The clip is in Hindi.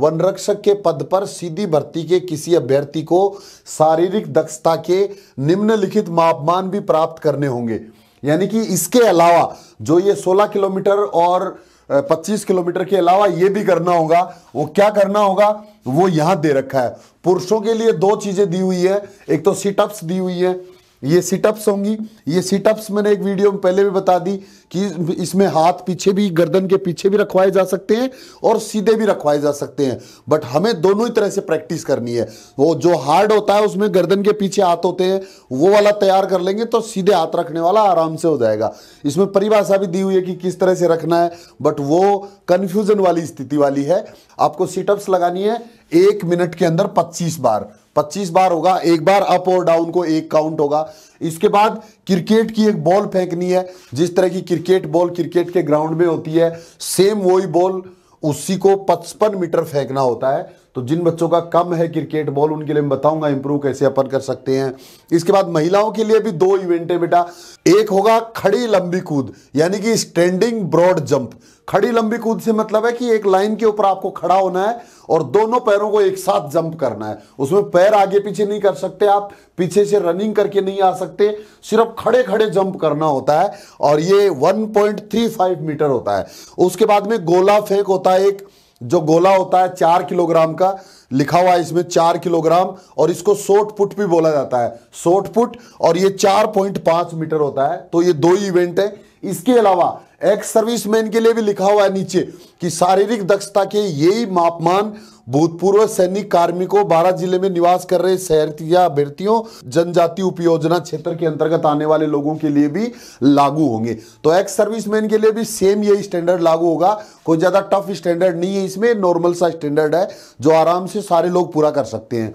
वन रक्षक के पद पर सीधी भर्ती के किसी अभ्यर्थी को शारीरिक दक्षता के निम्नलिखित मापमान भी प्राप्त करने होंगे यानी कि इसके अलावा जो ये 16 किलोमीटर और 25 किलोमीटर के अलावा ये भी करना होगा वो क्या करना होगा वो यहां दे रखा है पुरुषों के लिए दो चीजें दी हुई है एक तो सीटअप्स दी हुई है ये सिटअप्स होंगी ये सिटअप्स मैंने एक वीडियो में पहले भी बता दी कि इसमें हाथ पीछे भी गर्दन के पीछे भी रखवाए जा सकते हैं और सीधे भी रखवाए जा सकते हैं बट हमें दोनों ही तरह से प्रैक्टिस करनी है वो जो हार्ड होता है उसमें गर्दन के पीछे हाथ होते हैं वो वाला तैयार कर लेंगे तो सीधे हाथ रखने वाला आराम से हो जाएगा इसमें परिभाषा भी दी हुई है कि किस तरह से रखना है बट वो कन्फ्यूजन वाली स्थिति वाली है आपको सिटअप्स लगानी है एक मिनट के अंदर पच्चीस बार 25 बार होगा एक बार अप और डाउन को एक काउंट होगा इसके बाद क्रिकेट की एक बॉल फेंकनी है जिस तरह की क्रिकेट बॉल क्रिकेट के ग्राउंड में होती है सेम वही बॉल उसी को 55 मीटर फेंकना होता है तो जिन बच्चों का कम है क्रिकेट बॉल उनके लिए मैं बताऊंगा इंप्रूव कैसे अपन कर सकते हैं इसके बाद महिलाओं के लिए भी दो इवेंट है बेटा एक होगा खड़ी लंबी कूद यानी कि स्टैंडिंग ब्रॉड जंप खड़ी लंबी कूद से मतलब है कि एक लाइन के ऊपर आपको खड़ा होना है और दोनों पैरों को एक साथ जंप करना है उसमें पैर आगे पीछे नहीं कर सकते आप पीछे से रनिंग करके नहीं आ सकते सिर्फ खड़े खड़े जंप करना होता है और ये 1.35 मीटर होता है उसके बाद में गोला फेंक होता है एक जो गोला होता है चार किलोग्राम का लिखा हुआ है इसमें चार किलोग्राम और इसको शॉर्ट पुट भी बोला जाता है शॉर्ट पुट और ये चार पॉइंट पांच मीटर होता है तो ये दो ही इवेंट है इसके अलावा एक्स सर्विस मैन के लिए भी लिखा हुआ है नीचे कि शारीरिक दक्षता के यही मापमान भूतपूर्व सैनिक कार्मिकों बारह जिले में निवास कर रहे शहर या अभ्यर्थियों जनजाति उपयोजना क्षेत्र के अंतर्गत आने वाले लोगों के लिए भी लागू होंगे तो एक्स सर्विसमैन के लिए भी सेम यही स्टैंडर्ड लागू होगा कोई ज़्यादा टफ स्टैंडर्ड नहीं है इसमें नॉर्मल सा स्टैंडर्ड है जो आराम से सारे लोग पूरा कर सकते हैं